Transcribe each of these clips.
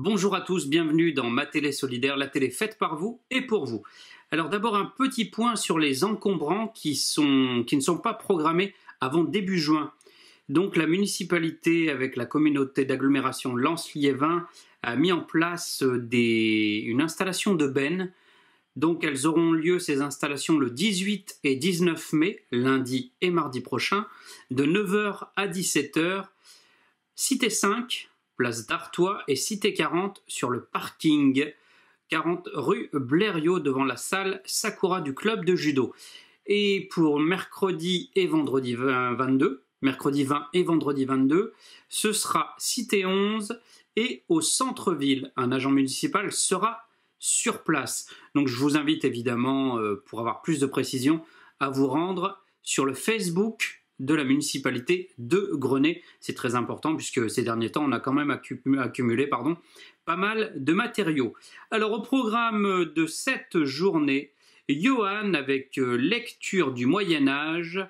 Bonjour à tous, bienvenue dans Ma Télé Solidaire, la télé faite par vous et pour vous. Alors d'abord un petit point sur les encombrants qui, sont, qui ne sont pas programmés avant début juin. Donc la municipalité avec la communauté d'agglomération Lens-Liévin a mis en place euh, des, une installation de bennes. Donc elles auront lieu ces installations le 18 et 19 mai, lundi et mardi prochain, de 9h à 17h, Cité 5, place d'Artois et Cité 40 sur le parking 40 rue Blériot devant la salle Sakura du club de judo. Et pour mercredi et vendredi 22, mercredi 20 et vendredi 22, ce sera Cité 11 et au centre-ville. Un agent municipal sera sur place. Donc je vous invite évidemment, euh, pour avoir plus de précision, à vous rendre sur le Facebook de la municipalité de Grenay. C'est très important puisque ces derniers temps, on a quand même accumulé pardon, pas mal de matériaux. Alors au programme de cette journée, Johan avec euh, lecture du Moyen Âge,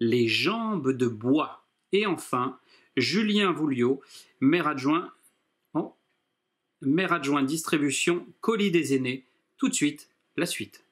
les jambes de bois. Et enfin, Julien Vouliot, maire adjoint, oh, maire adjoint distribution colis des aînés. Tout de suite, la suite.